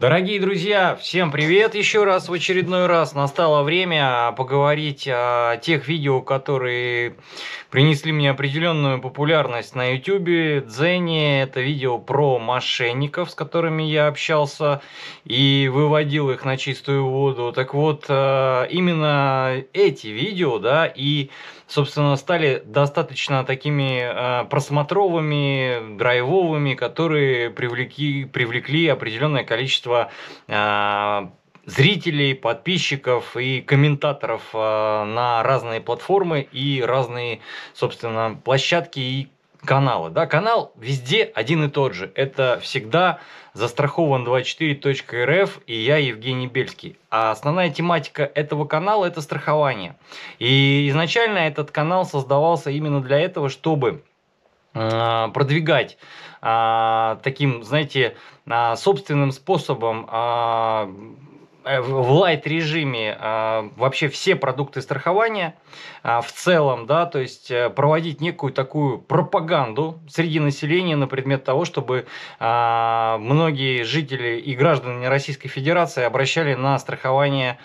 Дорогие друзья, всем привет еще раз в очередной раз. Настало время поговорить о тех видео, которые принесли мне определенную популярность на YouTube. Дзене – это видео про мошенников, с которыми я общался и выводил их на чистую воду. Так вот, э, именно эти видео, да, и собственно, стали достаточно такими э, просмотровыми, драйвовыми, которые привлекли, привлекли определенное количество э, зрителей, подписчиков и комментаторов э, на разные платформы и разные, собственно, площадки и каналы. Да, канал везде один и тот же. Это всегда застрахован 24.рф и я Евгений Бельский. А основная тематика этого канала это страхование. И изначально этот канал создавался именно для этого, чтобы а, продвигать а, таким, знаете, а, собственным способом Э, в лайт режиме а, вообще все продукты страхования а, в целом, да, то есть э, проводить некую такую пропаганду среди населения на предмет того, чтобы а, многие жители и граждане Российской Федерации обращали на страхование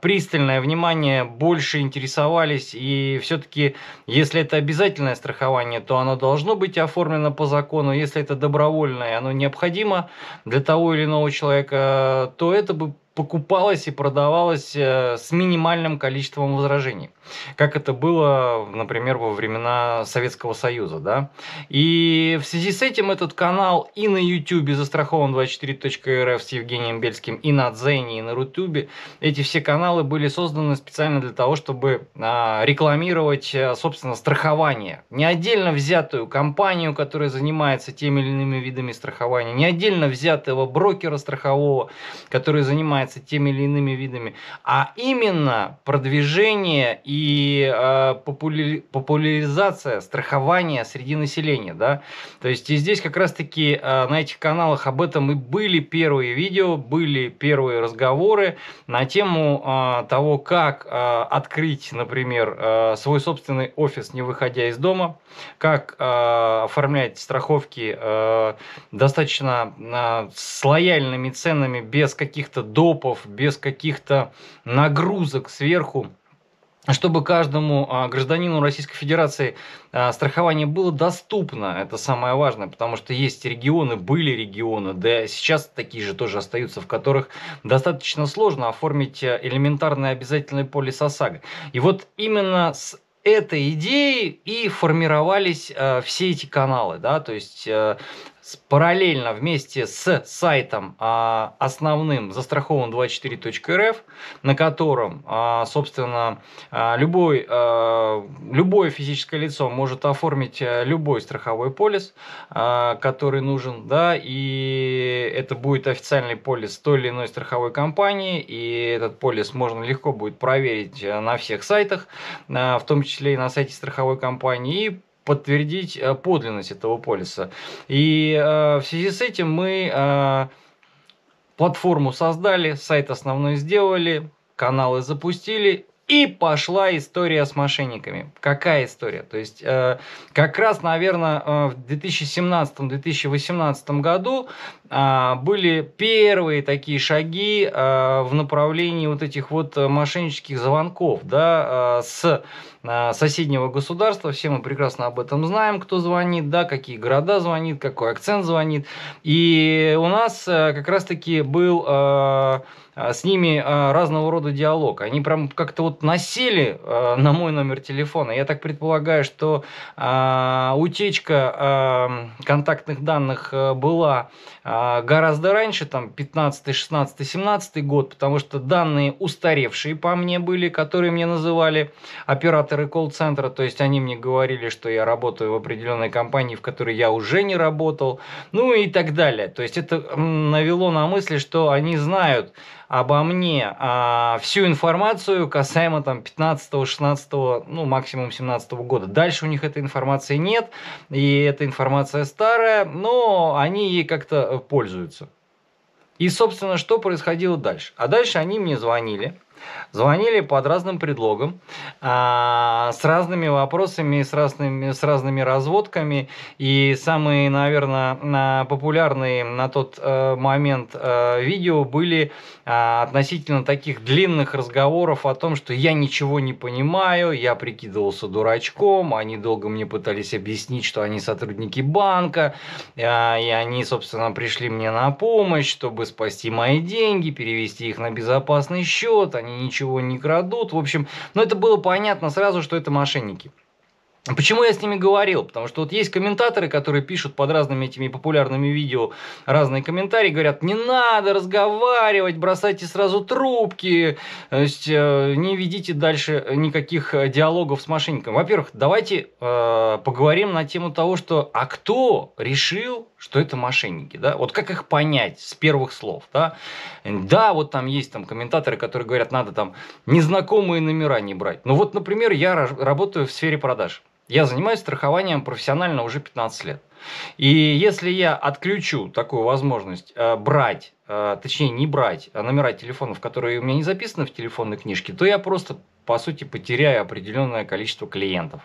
пристальное внимание, больше интересовались и все-таки, если это обязательное страхование, то оно должно быть оформлено по закону, если это добровольное, оно необходимо для того или иного человека, то это бы покупалась и продавалась э, с минимальным количеством возражений, как это было, например, во времена Советского Союза. Да? И в связи с этим этот канал и на YouTube застрахован 24рф с Евгением Бельским, и на Дзене, и на Рутубе. Эти все каналы были созданы специально для того, чтобы а, рекламировать, э, собственно, страхование. Не отдельно взятую компанию, которая занимается теми или иными видами страхования, не отдельно взятого брокера страхового, который занимается занимается теми или иными видами, а именно продвижение и э, популяри популяризация страхования среди населения, да. То есть и здесь как раз-таки э, на этих каналах об этом и были первые видео, были первые разговоры на тему э, того, как э, открыть, например, э, свой собственный офис, не выходя из дома, как э, оформлять страховки э, достаточно э, с лояльными ценами без каких-то доп допов, без каких-то нагрузок сверху чтобы каждому а, гражданину Российской Федерации а, страхование было доступно, это самое важное, потому что есть регионы, были регионы, да сейчас такие же тоже остаются, в которых достаточно сложно оформить э, элементарное обязательное полис ОСАГО. И вот именно с этой идеей и формировались э, все эти каналы, да, то есть э, параллельно вместе с сайтом а, основным застрахован24.рф, на котором, а, собственно, а, любой, а, любое физическое лицо может оформить э, любой страховой полис, а, который нужен, да, и это будет официальный полис той или иной страховой компании, и этот полис можно легко будет проверить э, на всех сайтах, а, в том числе и на сайте страховой компании, и подтвердить э, подлинность этого полиса. И э, в связи с этим мы э, платформу создали, сайт основной сделали, каналы запустили и пошла история с мошенниками. Какая история? То есть, э, как раз, наверное, в 2017-2018 году а, были первые такие шаги а, в направлении вот этих вот э, мошеннических звонков да, а, с соседнего государства. Все мы прекрасно об этом знаем, кто звонит, да, какие города звонит, какой акцент звонит. И у нас э, как раз-таки был с ними разного рода диалог. Они прям как-то вот насели на мой номер телефона. Я так предполагаю, что утечка контактных данных э, была а гораздо раньше, там 15, 16, 17 год, потому что данные устаревшие по мне были, которые мне называли операторы колл-центра, то есть они мне говорили, что я работаю в определенной компании, в которой я уже не работал, ну и так далее. То есть это навело на мысли, что они знают, обо мне а, всю информацию касаемо там 15, 16, ну максимум 17 года. Дальше у них этой информации нет, и эта информация старая, но они ей как-то э, пользуются. И, собственно, что происходило дальше? А дальше они мне звонили, Звонили под разным предлогом, а, с разными вопросами, с разными, с разными разводками. И самые, наверное, популярные на тот э, момент э, видео были а, относительно таких длинных разговоров о том, что я ничего не понимаю, я прикидывался дурачком, они долго мне пытались объяснить, что они сотрудники банка, а, и они, собственно, пришли мне на помощь, чтобы спасти мои деньги, перевести их на безопасный счет, они ничего не крадут. В общем, но ну, это было понятно сразу, что это мошенники. Почему я с ними говорил? Потому что вот есть комментаторы, которые пишут под разными этими популярными видео разные комментарии, говорят, не надо разговаривать, бросайте сразу трубки, э, то есть э, не ведите дальше никаких э, диалогов с мошенником. Во-первых, давайте э, поговорим на тему того, что а кто решил, что это мошенники, да? Вот как их понять с первых слов, да? Да, вот там есть там комментаторы, которые говорят, надо там незнакомые номера не брать. Ну вот, например, я работаю в сфере продаж. Я занимаюсь страхованием профессионально уже 15 лет. И если я отключу такую возможность э, брать а, точнее не брать а номера телефонов, которые у меня не записаны в телефонной книжке, то я просто, по сути, потеряю определенное количество клиентов,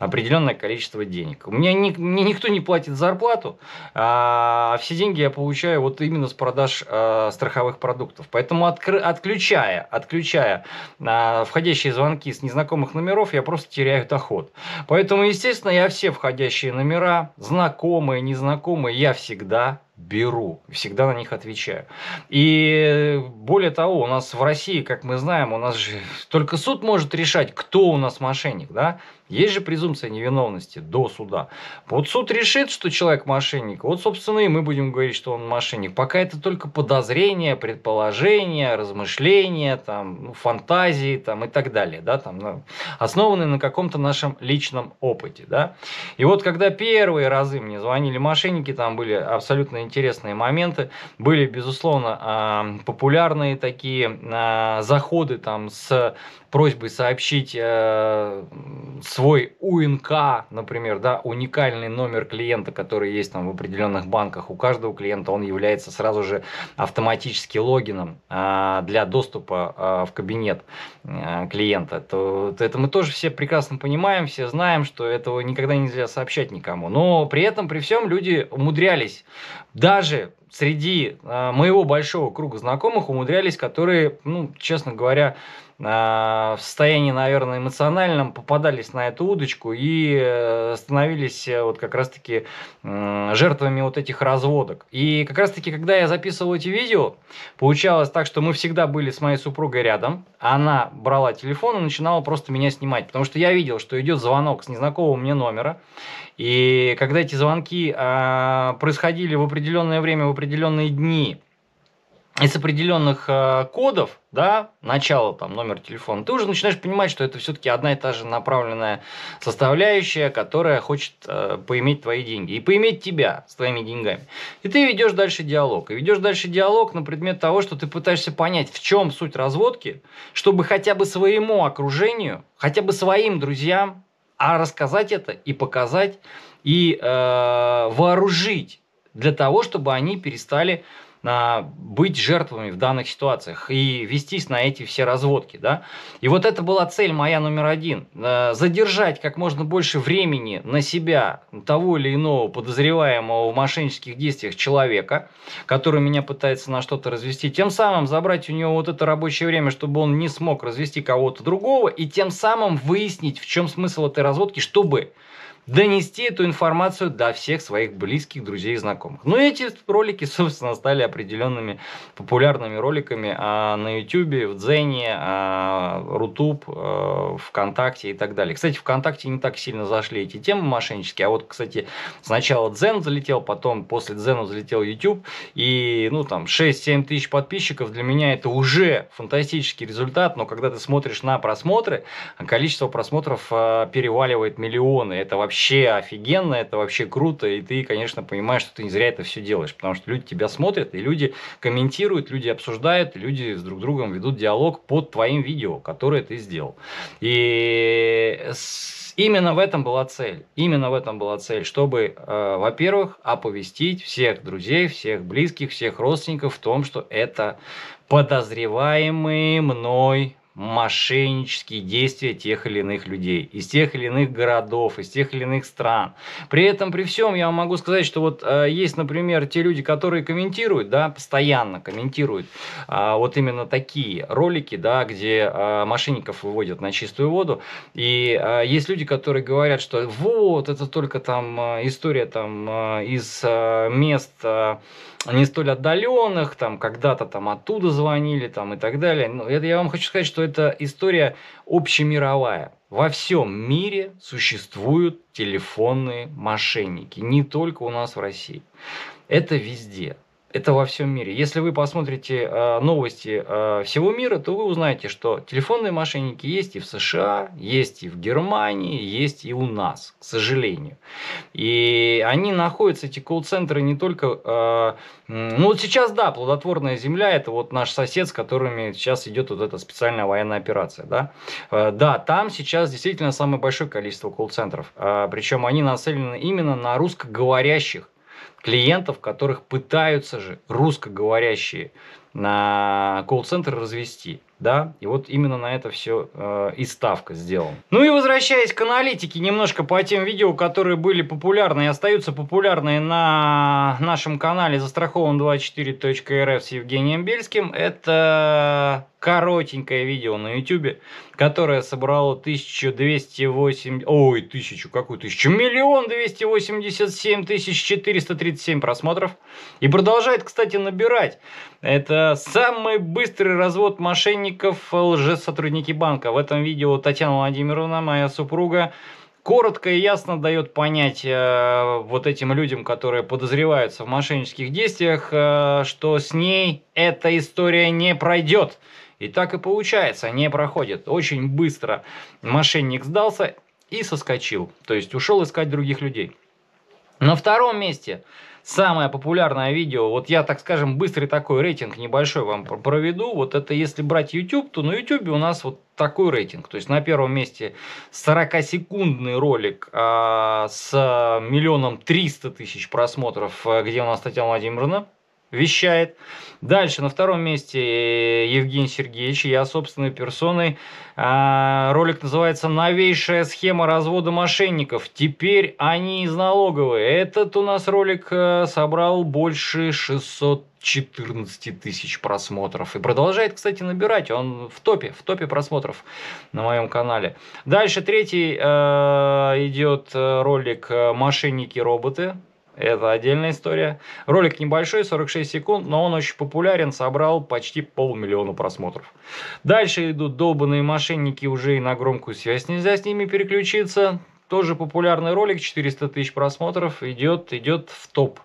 определенное количество денег. У меня ни, мне никто не платит зарплату, а, а все деньги я получаю вот именно с продаж а, страховых продуктов. Поэтому откры, отключая, отключая а, входящие звонки с незнакомых номеров, я просто теряю доход. Поэтому, естественно, я все входящие номера, знакомые, незнакомые, я всегда беру, всегда на них отвечаю. И более того, у нас в России, как мы знаем, у нас же только суд может решать, кто у нас мошенник, да? Есть же презумпция невиновности до суда. Вот суд решит, что человек мошенник. Вот, собственно, и мы будем говорить, что он мошенник. Пока это только подозрения, предположения, размышления, там, ну, фантазии там, и так далее. Да, там, ну, основанные на каком-то нашем личном опыте. Да? И вот когда первые разы мне звонили мошенники, там были абсолютно интересные моменты. Были, безусловно, а, популярные такие а, заходы там, с просьбой сообщить э, свой УНК, например, да, уникальный номер клиента, который есть там в определенных банках. У каждого клиента он является сразу же автоматически логином э, для доступа э, в кабинет э, клиента. То, это мы тоже все прекрасно понимаем, все знаем, что этого никогда нельзя сообщать никому. Но при этом, при всем люди умудрялись даже среди а, моего большого круга знакомых умудрялись, которые, ну, честно говоря, а, в состоянии, наверное, эмоциональном попадались на эту удочку и э, становились э, вот как раз-таки жертвами вот этих разводок. И как раз-таки, когда я записывал эти видео, получалось так, что мы всегда были с моей супругой рядом, она брала телефон и начинала просто меня снимать, потому что я видел, что идет звонок с незнакомого мне номера, и когда эти звонки а, происходили в определенное время, в определенное определенные дни из определенных э, кодов, да, начало, там, номер телефона, ты уже начинаешь понимать, что это все-таки одна и та же направленная составляющая, которая хочет э, поиметь твои деньги и поиметь тебя с твоими деньгами. И ты ведешь дальше диалог. И ведешь дальше диалог на предмет того, что ты пытаешься понять, в чем суть разводки, чтобы хотя бы своему окружению, хотя бы своим друзьям, а рассказать это и показать, и э, вооружить для того, чтобы они перестали а, быть жертвами в данных ситуациях и вестись на эти все разводки. Да? И вот это была цель моя номер один. А, задержать как можно больше времени на себя того или иного подозреваемого в мошеннических действиях человека, который меня пытается на что-то развести, тем самым забрать у него вот это рабочее время, чтобы он не смог развести кого-то другого, и тем самым выяснить, в чем смысл этой разводки, чтобы донести эту информацию до всех своих близких, друзей и знакомых. Ну, и эти ролики, собственно, стали определенными популярными роликами а, на YouTube, в Дзене, а, Рутуб, а, ВКонтакте и так далее. Кстати, ВКонтакте не так сильно зашли эти темы мошеннические, а вот, кстати, сначала Дзен залетел, потом после Дзена залетел YouTube, и, ну, там, 6-7 тысяч подписчиков для меня это уже фантастический результат, но когда ты смотришь на просмотры, количество просмотров а, переваливает миллионы, это вообще вообще офигенно, это вообще круто, и ты, конечно, понимаешь, что ты не зря это все делаешь, потому что люди тебя смотрят, и люди комментируют, люди обсуждают, люди с друг другом ведут диалог под твоим видео, которое ты сделал. И Именно в этом была цель. Именно в этом была цель, чтобы, э, во-первых, оповестить всех друзей, всех близких, всех родственников в том, что это подозреваемые мной мошеннические действия тех или иных людей, из тех или иных городов, из тех или иных стран. При этом, при всем, я могу сказать, что вот э, есть, например, те люди, которые комментируют, да, постоянно комментируют э, вот именно такие ролики, да, где э, мошенников выводят на чистую воду. И э, есть люди, которые говорят, что вот, это только там э, история там э, из э, мест... Э, не столь отдаленных, там когда-то там оттуда звонили, там и так далее. Но ну, это я вам хочу сказать, что это история общемировая. Во всем мире существуют телефонные мошенники, не только у нас в России. Это везде это во всем мире. Если вы посмотрите э, новости э, всего мира, то вы узнаете, что телефонные мошенники есть и в США, есть и в Германии, есть и у нас, к сожалению. И они находятся, эти колл-центры, не только... Э, ну вот сейчас, да, плодотворная земля, это вот наш сосед, с которыми сейчас идет вот эта специальная военная операция, да. Э, да, там сейчас действительно самое большое количество колл-центров. Э, причем они нацелены именно на русскоговорящих клиентов, которых пытаются же русскоговорящие на колл-центр развести. Да, и вот именно на это все э, и ставка сделана. Ну и возвращаясь к аналитике, немножко по тем видео, которые были популярны и остаются популярны на нашем канале застрахован24.рф с Евгением Бельским. Это коротенькое видео на YouTube, которое собрало 1208... Ой, тысячу, какую тысячу? Миллион 287 тысяч 437 просмотров. И продолжает, кстати, набирать. Это самый быстрый развод мошенников лжесотрудники банка. В этом видео Татьяна Владимировна, моя супруга, коротко и ясно дает понять э, вот этим людям, которые подозреваются в мошеннических действиях, э, что с ней эта история не пройдет. И так и получается, не проходит. Очень быстро мошенник сдался и соскочил. То есть ушел искать других людей. На втором месте самое популярное видео, вот я, так скажем, быстрый такой рейтинг небольшой вам проведу. Вот это если брать YouTube, то на YouTube у нас вот такой рейтинг. То есть на первом месте 40-секундный ролик э, с миллионом триста тысяч просмотров, э, где у нас Татьяна Владимировна вещает. Дальше, на втором месте э, Евгений Сергеевич, я собственной персоной. А, ролик называется «Новейшая схема развода мошенников. Теперь они из налоговой». Этот у нас ролик э, собрал больше 614 тысяч просмотров. И продолжает, кстати, набирать. Он в топе, в топе просмотров на моем канале. Дальше третий э, идет ролик «Мошенники-роботы». Это отдельная история. Ролик небольшой, 46 секунд, но он очень популярен, собрал почти полмиллиона просмотров. Дальше идут долбанные мошенники, уже и на громкую связь нельзя с ними переключиться. Тоже популярный ролик, 400 тысяч просмотров, идет, идет в топ.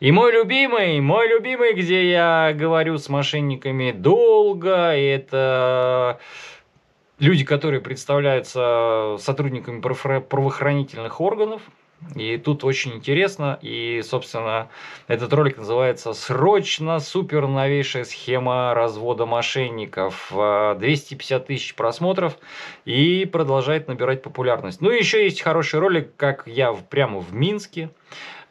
И мой любимый, мой любимый, где я говорю с мошенниками долго, это люди, которые представляются э, сотрудниками правоохранительных органов, и тут очень интересно, и, собственно, этот ролик называется «Срочно супер новейшая схема развода мошенников». 250 э, тысяч просмотров и продолжает набирать популярность. Ну и еще есть хороший ролик, как я прямо в Минске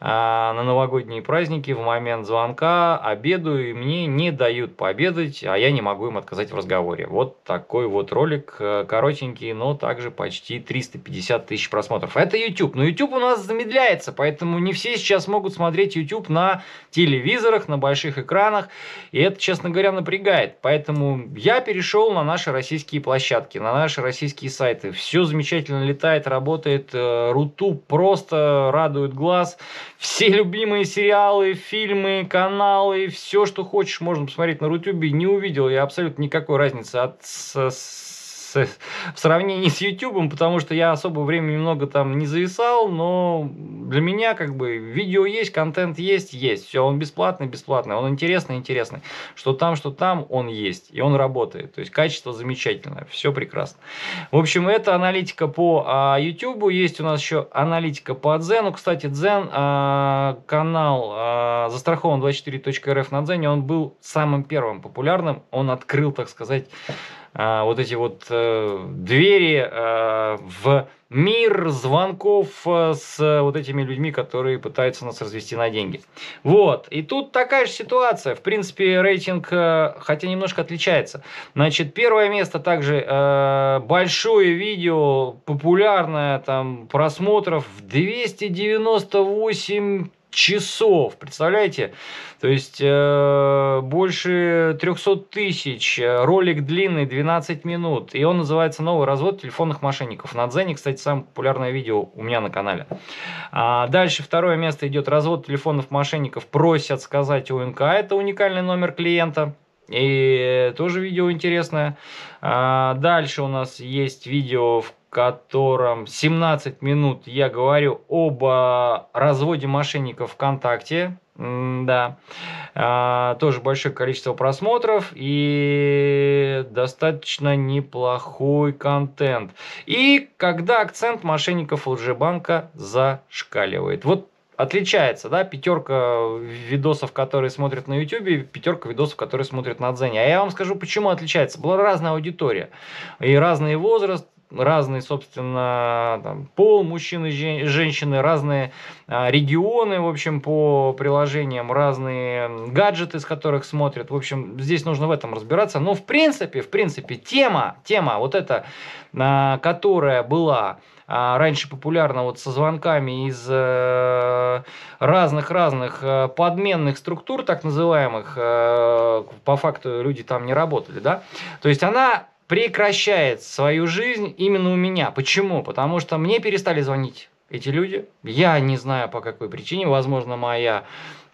а, на новогодние праздники в момент звонка обедаю, и мне не дают пообедать, а я не могу им отказать в разговоре. Вот такой вот ролик, э, коротенький, но также почти 350 тысяч просмотров. Это YouTube, но YouTube у нас замедляется, поэтому не все сейчас могут смотреть YouTube на телевизорах, на больших экранах, и это, честно говоря, напрягает. Поэтому я перешел на наши российские площадки, на наши российские сайты. Все замечательно летает, работает, э, руту просто радует глаз. Все любимые сериалы, фильмы, каналы, все, что хочешь, можно посмотреть на Рутюбе. Не увидел я абсолютно никакой разницы от, с, с с, в сравнении с YouTube, потому что я особо времени немного там не зависал, но для меня как бы видео есть, контент есть, есть. Все, он бесплатный, бесплатный, он интересный, интересный. Что там, что там, он есть, и он работает. То есть качество замечательное, все прекрасно. В общем, это аналитика по а, YouTube. Есть у нас еще аналитика по Дзену. Ну, кстати, Дзен, а, канал а, застрахован 24.рф на Дзене, он был самым первым популярным, он открыл, так сказать, а, вот эти вот э, двери а, в мир звонков э, с э, вот этими людьми, которые пытаются нас развести на деньги. Вот. И тут такая же ситуация. В принципе, рейтинг, хотя немножко отличается. Значит, первое место также э, большое видео, популярное, там, просмотров 298 часов, представляете? То есть э, больше 300 тысяч, э, ролик длинный, 12 минут, и он называется «Новый развод телефонных мошенников». На Дзене, кстати, самое популярное видео у меня на канале. А дальше второе место идет «Развод телефонов мошенников просят сказать УНК, Это уникальный номер клиента. И тоже видео интересное. А дальше у нас есть видео, в котором 17 минут я говорю об а, разводе мошенников ВКонтакте. Да, а, тоже большое количество просмотров и достаточно неплохой контент. И когда акцент мошенников лжебанка зашкаливает. Вот отличается, да, пятерка видосов, которые смотрят на YouTube, и пятерка видосов, которые смотрят на Дзене. А я вам скажу, почему отличается. Была разная аудитория и разный возраст, разные, собственно, там, пол мужчины, женщины, разные а, регионы, в общем, по приложениям, разные гаджеты, с которых смотрят. В общем, здесь нужно в этом разбираться. Но, в принципе, в принципе, тема, тема вот эта, а, которая была а, раньше популярна вот со звонками из разных-разных э, э, подменных структур, так называемых, э, по факту люди там не работали, да, то есть она прекращает свою жизнь именно у меня. Почему? Потому что мне перестали звонить эти люди. Я не знаю по какой причине. Возможно, моя,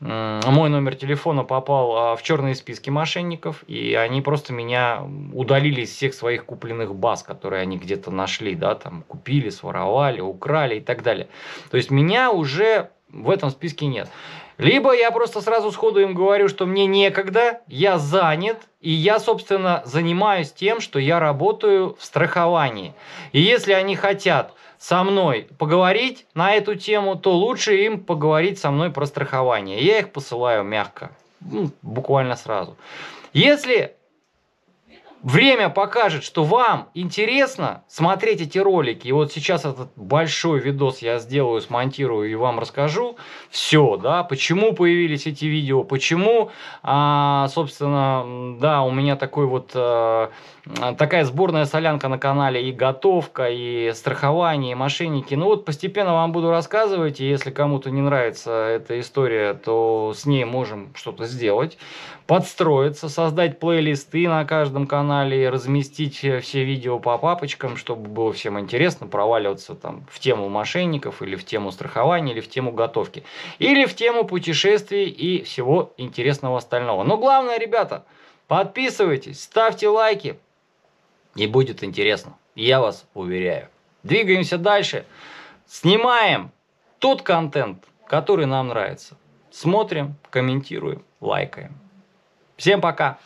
мой номер телефона попал а, в черные списки мошенников, и они просто меня удалили из всех своих купленных баз, которые они где-то нашли, да, там купили, своровали, украли и так далее. То есть меня уже в этом списке нет. Либо я просто сразу сходу им говорю, что мне некогда, я занят, и я, собственно, занимаюсь тем, что я работаю в страховании. И если они хотят со мной поговорить на эту тему, то лучше им поговорить со мной про страхование. Я их посылаю мягко, ну, буквально сразу. Если Время покажет, что вам интересно смотреть эти ролики. И вот сейчас этот большой видос я сделаю, смонтирую и вам расскажу все, да, почему появились эти видео, почему, а, собственно, да, у меня такой вот а, такая сборная солянка на канале и готовка, и страхование, и мошенники. Ну вот постепенно вам буду рассказывать, и если кому-то не нравится эта история, то с ней можем что-то сделать, подстроиться, создать плейлисты на каждом канале канале, разместить э, все видео по папочкам, чтобы было всем интересно проваливаться там в тему мошенников, или в тему страхования, или в тему готовки, или в тему путешествий и всего интересного остального. Но главное, ребята, подписывайтесь, ставьте лайки, и будет интересно. Я вас уверяю. Двигаемся дальше. Снимаем тот контент, который нам нравится. Смотрим, комментируем, лайкаем. Всем пока!